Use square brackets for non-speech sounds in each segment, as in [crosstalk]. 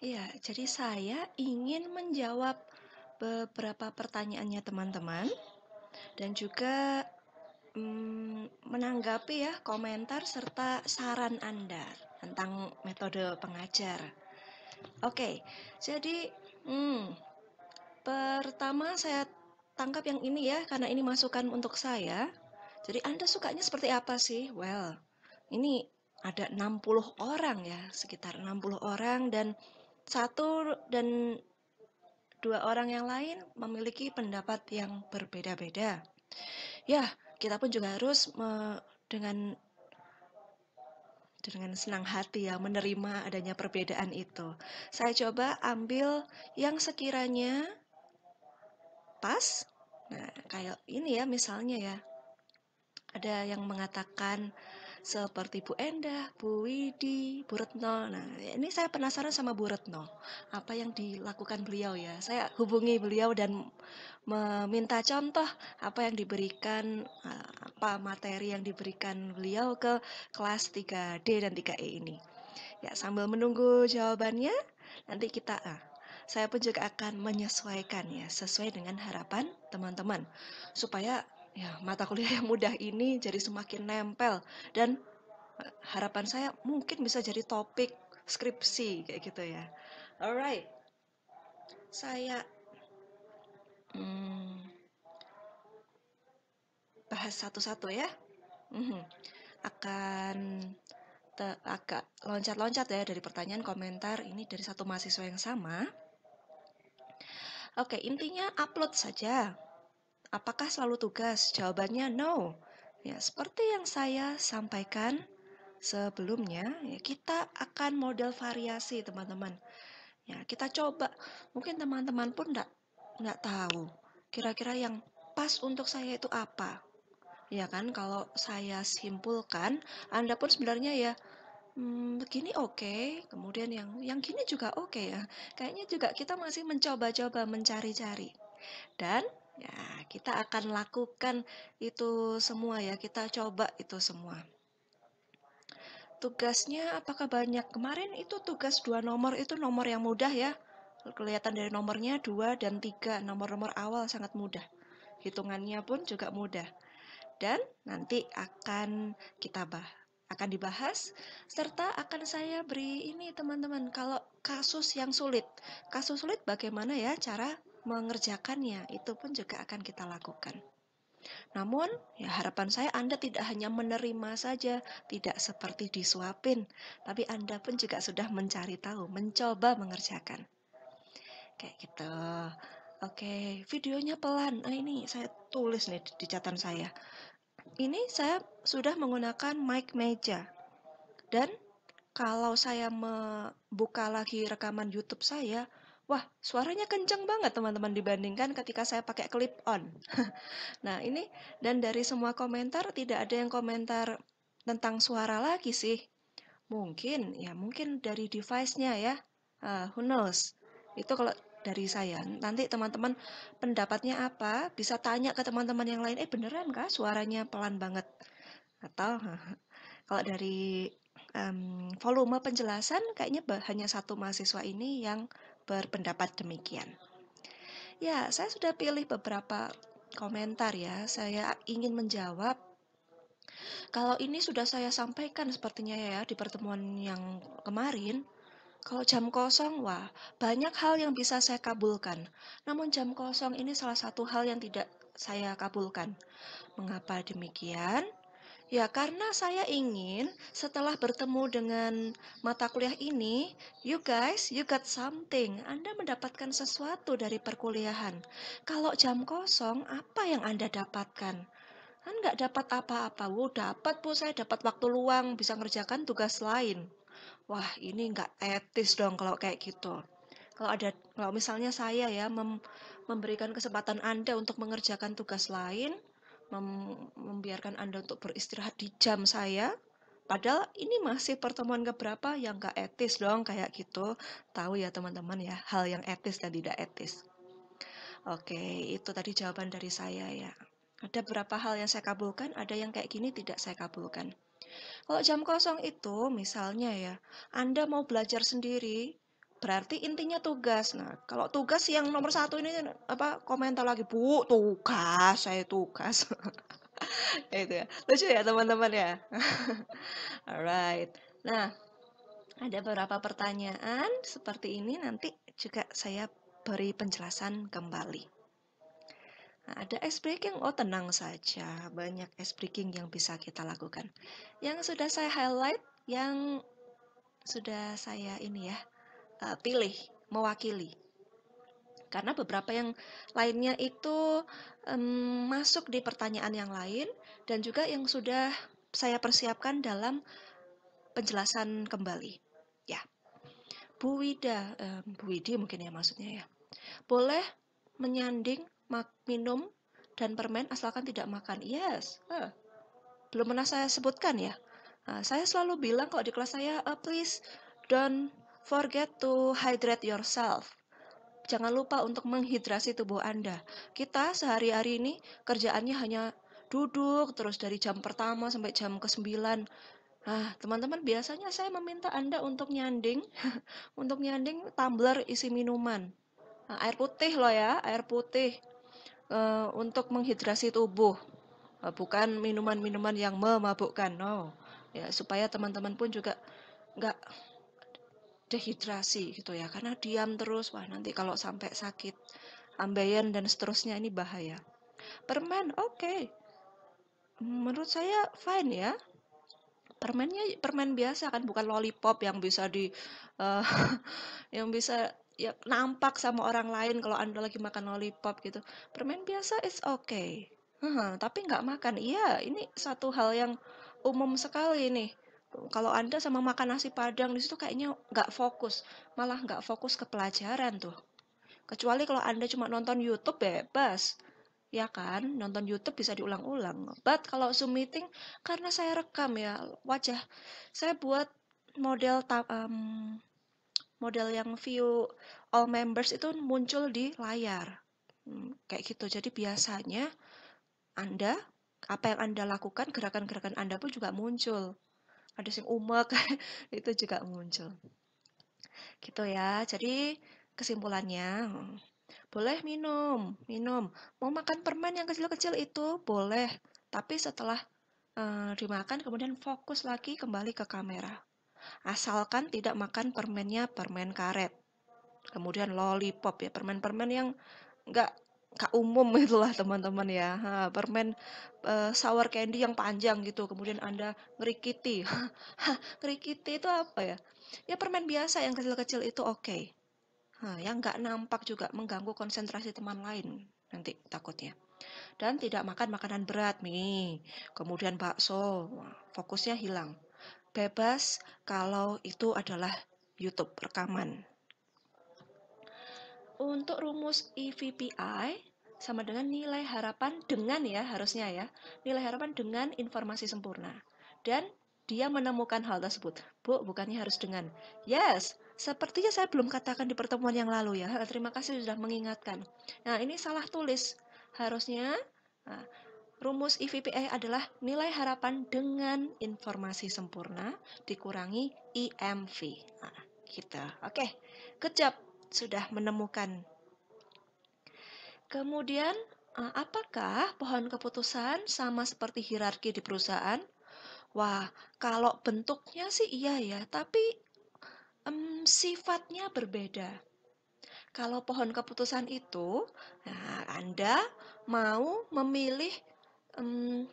ya jadi saya ingin menjawab beberapa pertanyaannya teman-teman dan juga hmm, menanggapi ya komentar serta saran Anda tentang metode pengajar. Oke, jadi hmm, pertama saya tangkap yang ini ya karena ini masukan untuk saya. Jadi Anda sukanya seperti apa sih? Well, ini ada 60 orang ya, sekitar 60 orang dan satu dan dua orang yang lain memiliki pendapat yang berbeda-beda. Ya, kita pun juga harus me, dengan dengan senang hati ya menerima adanya perbedaan itu. Saya coba ambil yang sekiranya pas. Nah, kayak ini ya misalnya ya. Ada yang mengatakan seperti Bu Endah, Bu Widi, Bu Retno. Nah, ini saya penasaran sama Bu Retno. Apa yang dilakukan beliau ya? Saya hubungi beliau dan meminta contoh apa yang diberikan eh, apa materi yang diberikan beliau ke kelas 3D dan 3E ini. Ya, sambil menunggu jawabannya, nanti kita ah, saya pun juga akan menyesuaikan ya sesuai dengan harapan teman-teman supaya ya, mata kuliah yang mudah ini jadi semakin nempel dan eh, harapan saya mungkin bisa jadi topik skripsi kayak gitu ya. Alright, saya hmm, bahas satu-satu ya. hmm Akan te- agak loncat-loncat ya dari pertanyaan komentar ini dari satu mahasiswa yang sama. Oke, intinya upload saja Apakah selalu tugas? Jawabannya no. Ya, seperti yang saya sampaikan sebelumnya, ya, kita akan model variasi, teman-teman. Ya, kita coba. Mungkin teman-teman pun enggak nggak tahu kira-kira yang pas untuk saya itu apa. Ya kan, kalau saya simpulkan, Anda pun sebenarnya ya hmm, begini oke, okay. kemudian yang yang gini juga oke okay ya. Kayaknya juga kita masih mencoba-coba mencari-cari. Dan Ya, kita akan lakukan itu semua ya, kita coba itu semua. Tugasnya apakah banyak? Kemarin itu tugas dua nomor itu nomor yang mudah ya. Kelihatan dari nomornya dua dan tiga nomor-nomor awal sangat mudah. Hitungannya pun juga mudah. Dan nanti akan kita bah akan dibahas serta akan saya beri ini teman-teman kalau kasus yang sulit. Kasus sulit bagaimana ya cara mengerjakannya, itu pun juga akan kita lakukan. Namun, ya harapan saya Anda tidak hanya menerima saja, tidak seperti disuapin, tapi Anda pun juga sudah mencari tahu, mencoba mengerjakan. Kayak gitu. Oke, videonya pelan. Nah, ini saya tulis nih di catatan saya. Ini saya sudah menggunakan mic meja. Dan kalau saya membuka lagi rekaman YouTube saya, Wah, suaranya kenceng banget teman-teman dibandingkan ketika saya pakai clip on. [laughs] nah, ini dan dari semua komentar tidak ada yang komentar tentang suara lagi sih. Mungkin ya, mungkin dari device-nya ya. Uh, who knows. Itu kalau dari saya. Nanti teman-teman pendapatnya apa? Bisa tanya ke teman-teman yang lain, "Eh, beneran kah suaranya pelan banget?" Atau [laughs] kalau dari um, volume penjelasan kayaknya hanya satu mahasiswa ini yang berpendapat demikian. Ya, saya sudah pilih beberapa komentar ya. Saya ingin menjawab kalau ini sudah saya sampaikan sepertinya ya di pertemuan yang kemarin, kalau jam kosong, wah, banyak hal yang bisa saya kabulkan. Namun jam kosong ini salah satu hal yang tidak saya kabulkan. Mengapa demikian? Ya, karena saya ingin setelah bertemu dengan mata kuliah ini, you guys, you got something. Anda mendapatkan sesuatu dari perkuliahan. Kalau jam kosong, apa yang Anda dapatkan? Kan nggak dapat apa-apa. Wow, dapat bu, saya dapat waktu luang, bisa ngerjakan tugas lain. Wah, ini nggak etis dong kalau kayak gitu. Kalau ada, kalau misalnya saya ya mem, memberikan kesempatan Anda untuk mengerjakan tugas lain, mem membiarkan Anda untuk beristirahat di jam saya. Padahal ini masih pertemuan keberapa yang gak etis dong kayak gitu. Tahu ya teman-teman ya, hal yang etis dan tidak etis. Oke, itu tadi jawaban dari saya ya. Ada beberapa hal yang saya kabulkan, ada yang kayak gini tidak saya kabulkan. Kalau jam kosong itu misalnya ya, Anda mau belajar sendiri, berarti intinya tugas. Nah, kalau tugas yang nomor satu ini apa komentar lagi bu tugas saya tugas. [laughs] itu ya lucu ya teman-teman ya. [laughs] Alright. Nah ada beberapa pertanyaan seperti ini nanti juga saya beri penjelasan kembali. Nah, ada ice breaking, oh tenang saja, banyak ice breaking yang bisa kita lakukan. Yang sudah saya highlight, yang sudah saya ini ya, uh, pilih mewakili karena beberapa yang lainnya itu um, masuk di pertanyaan yang lain dan juga yang sudah saya persiapkan dalam penjelasan kembali ya Bu Wida um, Bu Widi mungkin ya maksudnya ya boleh menyanding mak minum dan permen asalkan tidak makan yes huh. Eh, belum pernah saya sebutkan ya nah, saya selalu bilang kalau di kelas saya uh, please don't Forget to hydrate yourself. Jangan lupa untuk menghidrasi tubuh Anda. Kita sehari-hari ini kerjaannya hanya duduk terus dari jam pertama sampai jam ke-9. Nah, teman-teman biasanya saya meminta Anda untuk nyanding, [laughs] untuk nyanding tumbler isi minuman. Nah, air putih loh ya, air putih uh, untuk menghidrasi tubuh. Eh, bukan minuman-minuman yang memabukkan, no. Ya, supaya teman-teman pun juga nggak dehidrasi gitu ya karena diam terus wah nanti kalau sampai sakit ambeien dan seterusnya ini bahaya permen oke okay. menurut saya fine ya permennya permen biasa kan bukan lollipop yang bisa di uh, [laughs] yang bisa ya nampak sama orang lain kalau anda lagi makan lollipop gitu permen biasa is okay huh, tapi nggak makan iya ini satu hal yang umum sekali nih kalau anda sama makan nasi padang di situ kayaknya nggak fokus malah nggak fokus ke pelajaran tuh kecuali kalau anda cuma nonton YouTube bebas ya kan nonton YouTube bisa diulang-ulang but kalau Zoom meeting karena saya rekam ya wajah saya buat model um, model yang view all members itu muncul di layar hmm, kayak gitu jadi biasanya anda apa yang anda lakukan gerakan-gerakan anda pun juga muncul ada sing umek [laughs] itu juga muncul gitu ya jadi kesimpulannya boleh minum minum mau makan permen yang kecil-kecil itu boleh tapi setelah uh, dimakan kemudian fokus lagi kembali ke kamera asalkan tidak makan permennya permen karet kemudian lollipop ya permen-permen yang nggak kak umum [laughs] itulah teman-teman ya ha, permen uh, sour candy yang panjang gitu kemudian anda ngerikiti [laughs] ngerikiti itu apa ya ya permen biasa yang kecil-kecil itu oke okay. yang nggak nampak juga mengganggu konsentrasi teman lain nanti takutnya dan tidak makan makanan berat nih kemudian bakso fokusnya hilang bebas kalau itu adalah YouTube rekaman untuk rumus EVPI sama dengan nilai harapan dengan ya harusnya ya. Nilai harapan dengan informasi sempurna. Dan dia menemukan hal tersebut. Bu, bukannya harus dengan. Yes, sepertinya saya belum katakan di pertemuan yang lalu ya. [laughs] Terima kasih sudah mengingatkan. Nah, ini salah tulis. Harusnya nah, rumus EVPI adalah nilai harapan dengan informasi sempurna dikurangi EMV Nah, kita. Gitu. Oke, okay. kejap sudah menemukan. Kemudian, eh, apakah pohon keputusan sama seperti hierarki di perusahaan? Wah, kalau bentuknya sih iya ya, tapi um, sifatnya berbeda. Kalau pohon keputusan itu, nah, Anda mau memilih um,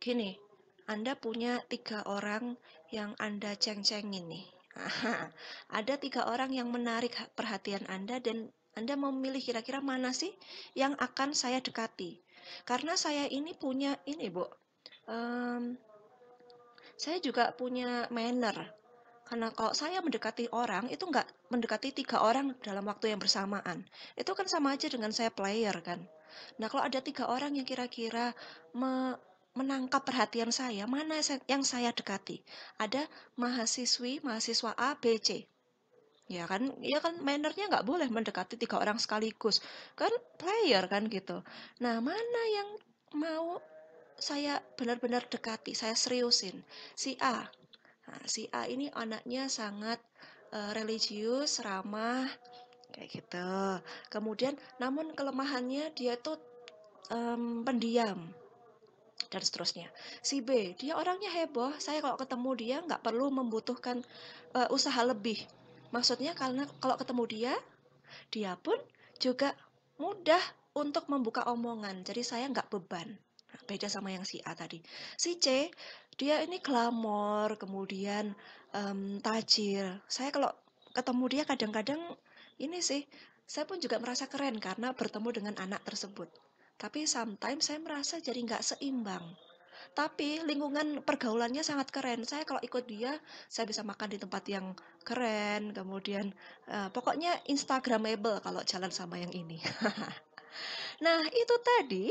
gini, Anda punya tiga orang yang Anda ceng-cengin nih Aha, [laughs] ada tiga orang yang menarik perhatian Anda dan Anda memilih kira-kira mana sih yang akan saya dekati. Karena saya ini punya ini, Bu. Um, saya juga punya manner. Karena kalau saya mendekati orang itu nggak mendekati tiga orang dalam waktu yang bersamaan. Itu kan sama aja dengan saya player kan. Nah kalau ada tiga orang yang kira-kira me menangkap perhatian saya, mana yang saya dekati. Ada mahasiswi, mahasiswa A, B, C. Ya kan, ya kan mannernya nggak boleh mendekati tiga orang sekaligus. Kan player kan gitu. Nah, mana yang mau saya benar-benar dekati, saya seriusin. Si A. Nah, si A ini anaknya sangat uh, religius, ramah, kayak gitu. Kemudian, namun kelemahannya dia itu um, pendiam dan seterusnya. Si B, dia orangnya heboh. Saya kalau ketemu dia nggak perlu membutuhkan uh, usaha lebih. Maksudnya karena kalau ketemu dia, dia pun juga mudah untuk membuka omongan. Jadi saya nggak beban. Nah, beda sama yang si A tadi. Si C, dia ini glamor, kemudian um, tajir. Saya kalau ketemu dia kadang-kadang ini sih, saya pun juga merasa keren karena bertemu dengan anak tersebut. Tapi sometimes saya merasa jadi nggak seimbang. Tapi lingkungan pergaulannya sangat keren. Saya kalau ikut dia, saya bisa makan di tempat yang keren. Kemudian uh, pokoknya instagramable kalau jalan sama yang ini. [laughs] nah itu tadi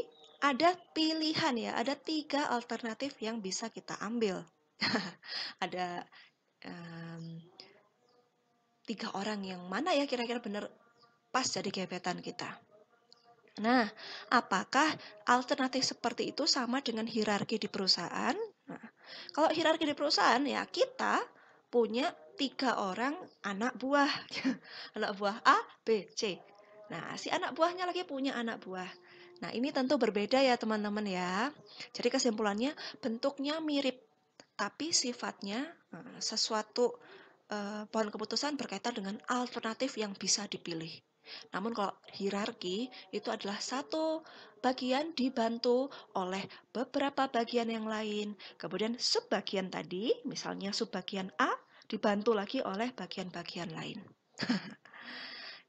ada pilihan ya, ada tiga alternatif yang bisa kita ambil. [laughs] ada um, tiga orang yang mana ya kira-kira benar pas jadi gebetan kita. Nah, apakah alternatif seperti itu sama dengan hierarki di perusahaan? Nah, kalau hierarki di perusahaan ya kita punya tiga orang anak buah, [laughs] anak buah A, B, C. Nah, si anak buahnya lagi punya anak buah. Nah, ini tentu berbeda ya teman-teman ya. Jadi kesimpulannya bentuknya mirip, tapi sifatnya eh, sesuatu eh, pohon keputusan berkaitan dengan alternatif yang bisa dipilih. Namun kalau hierarki itu adalah satu bagian dibantu oleh beberapa bagian yang lain. Kemudian subbagian tadi, misalnya subbagian A, dibantu lagi oleh bagian-bagian lain. [laughs]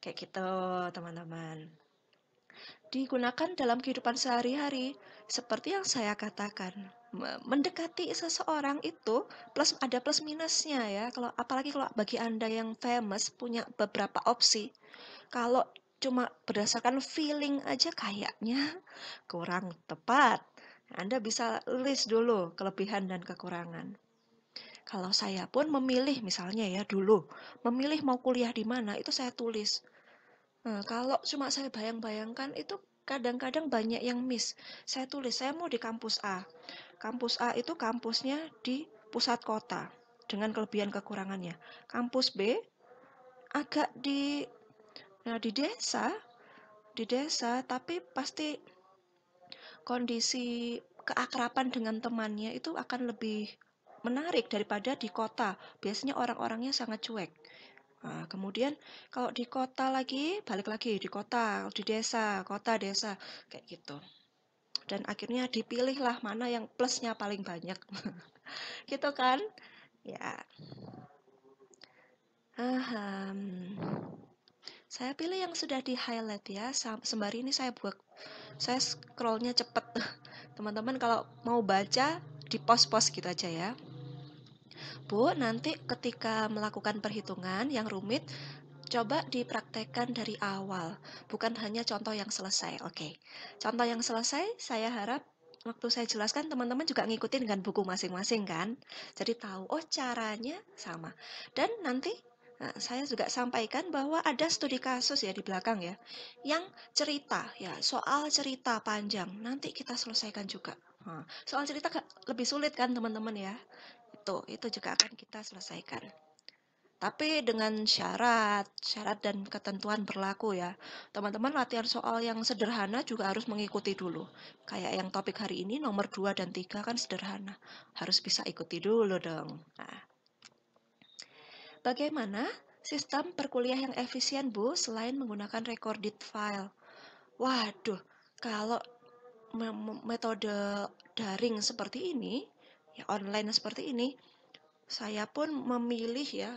Kayak gitu, teman-teman. Digunakan dalam kehidupan sehari-hari, seperti yang saya katakan mendekati seseorang itu plus ada plus minusnya ya kalau apalagi kalau bagi anda yang famous punya beberapa opsi kalau cuma berdasarkan feeling aja kayaknya kurang tepat anda bisa list dulu kelebihan dan kekurangan kalau saya pun memilih misalnya ya dulu memilih mau kuliah di mana itu saya tulis nah, kalau cuma saya bayang-bayangkan itu kadang-kadang banyak yang miss saya tulis saya mau di kampus A Kampus A itu kampusnya di pusat kota dengan kelebihan kekurangannya. Kampus B agak di nah di desa, di desa tapi pasti kondisi keakraban dengan temannya itu akan lebih menarik daripada di kota. Biasanya orang-orangnya sangat cuek. Nah, kemudian kalau di kota lagi, balik lagi di kota, di desa, kota, desa, kayak gitu dan akhirnya dipilihlah mana yang plusnya paling banyak [laughs] gitu kan ya Aham. saya pilih yang sudah di highlight ya sembari ini saya buat saya scrollnya cepet [laughs] teman-teman kalau mau baca di pos-pos gitu aja ya Bu, nanti ketika melakukan perhitungan yang rumit, Coba dipraktekkan dari awal, bukan hanya contoh yang selesai. Oke, okay. contoh yang selesai saya harap waktu saya jelaskan teman-teman juga ngikutin dengan buku masing-masing kan jadi tahu oh caranya sama dan nanti nah, saya juga sampaikan bahwa ada studi kasus ya di belakang ya yang cerita ya soal cerita panjang nanti kita selesaikan juga nah, soal cerita lebih sulit kan teman-teman ya itu itu juga akan kita selesaikan tapi dengan syarat, syarat dan ketentuan berlaku ya. Teman-teman latihan soal yang sederhana juga harus mengikuti dulu. Kayak yang topik hari ini nomor 2 dan 3 kan sederhana. Harus bisa ikuti dulu dong. Nah. Bagaimana sistem perkuliah yang efisien, Bu, selain menggunakan recorded file? Waduh, kalau metode daring seperti ini, ya online seperti ini, saya pun memilih ya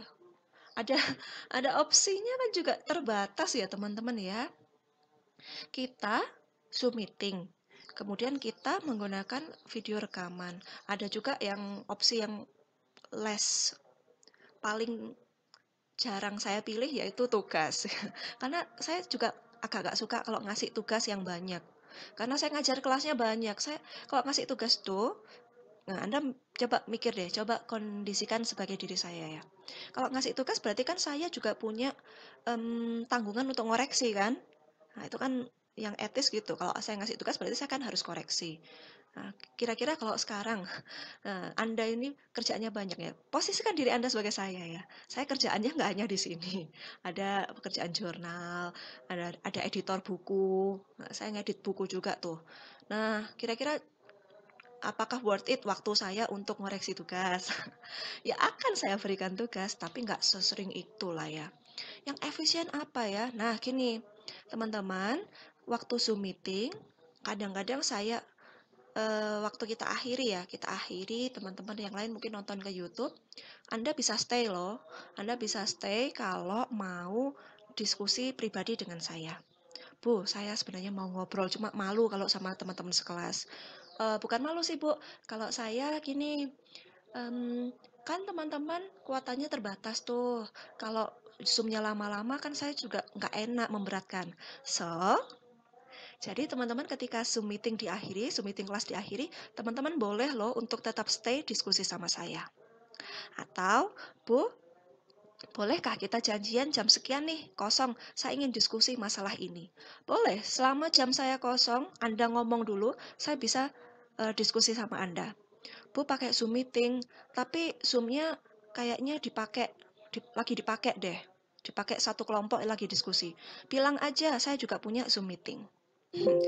ada [laughs] ada opsinya kan juga terbatas ya teman-teman ya. Kita Zoom meeting. Kemudian kita menggunakan video rekaman. Ada juga yang opsi yang less paling jarang saya pilih yaitu tugas. [laughs] Karena saya juga agak agak suka kalau ngasih tugas yang banyak. Karena saya ngajar kelasnya banyak. Saya kalau ngasih tugas tuh Nah, Anda coba mikir deh, coba kondisikan sebagai diri saya ya. Kalau ngasih tugas berarti kan saya juga punya um, tanggungan untuk ngoreksi kan. Nah, itu kan yang etis gitu. Kalau saya ngasih tugas berarti saya kan harus koreksi. Nah, kira-kira kalau sekarang nah, [laughs] Anda ini kerjaannya banyak ya. Posisikan diri Anda sebagai saya ya. Saya kerjaannya nggak hanya di sini. [laughs] Ada pekerjaan jurnal, ada ada editor buku. Nah, saya ngedit buku juga tuh. Nah, kira-kira apakah worth it waktu saya untuk ngoreksi tugas? [laughs] ya akan saya berikan tugas, tapi nggak sesering itu lah ya. Yang efisien apa ya? Nah gini, teman-teman, waktu Zoom meeting, kadang-kadang saya e, waktu kita akhiri ya, kita akhiri teman-teman yang lain mungkin nonton ke YouTube, Anda bisa stay loh, Anda bisa stay kalau mau diskusi pribadi dengan saya. Bu, saya sebenarnya mau ngobrol, cuma malu kalau sama teman-teman sekelas uh, bukan malu sih, Bu. Kalau saya gini, um, kan teman-teman kuotanya terbatas tuh. Kalau zoomnya lama-lama kan saya juga nggak enak, memberatkan. So, jadi teman-teman ketika Zoom meeting diakhiri, Zoom meeting kelas diakhiri, teman-teman boleh loh untuk tetap stay diskusi sama saya. Atau, Bu, bolehkah kita janjian jam sekian nih, kosong, saya ingin diskusi masalah ini. Boleh, selama jam saya kosong, Anda ngomong dulu, saya bisa uh, diskusi sama Anda. Bu pakai Zoom meeting, tapi Zoom-nya kayaknya dipakai di, lagi dipakai deh. Dipakai satu kelompok eh, lagi diskusi. Bilang aja saya juga punya Zoom meeting. Hmm,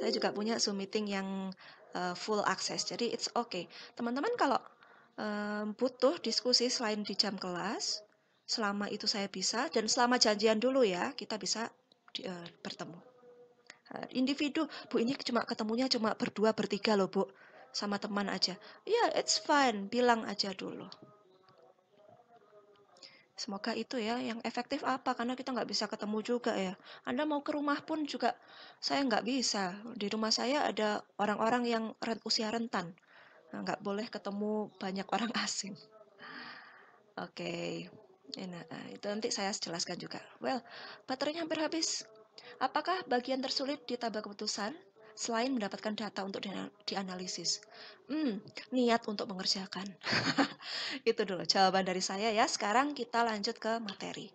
saya juga punya Zoom meeting yang uh, full access, Jadi it's okay. Teman-teman kalau um, butuh diskusi selain di jam kelas, selama itu saya bisa dan selama janjian dulu ya, kita bisa di, uh, bertemu. Eh, individu bu ini cuma ketemunya cuma berdua bertiga loh bu sama teman aja ya yeah, it's fine bilang aja dulu Semoga itu ya yang efektif apa karena kita nggak bisa ketemu juga ya. Anda mau ke rumah pun juga saya nggak bisa. Di rumah saya ada orang-orang yang usia rentan, nah, nggak boleh ketemu banyak orang [laughs] asing. Oke, okay. nah, eh, itu nanti saya jelaskan juga. Well, baterainya hampir habis. Apakah bagian tersulit di tabel keputusan selain mendapatkan data untuk dianalisis? Hmm, niat untuk mengerjakan. [laughs] Itu dulu jawaban dari saya ya. Sekarang kita lanjut ke materi.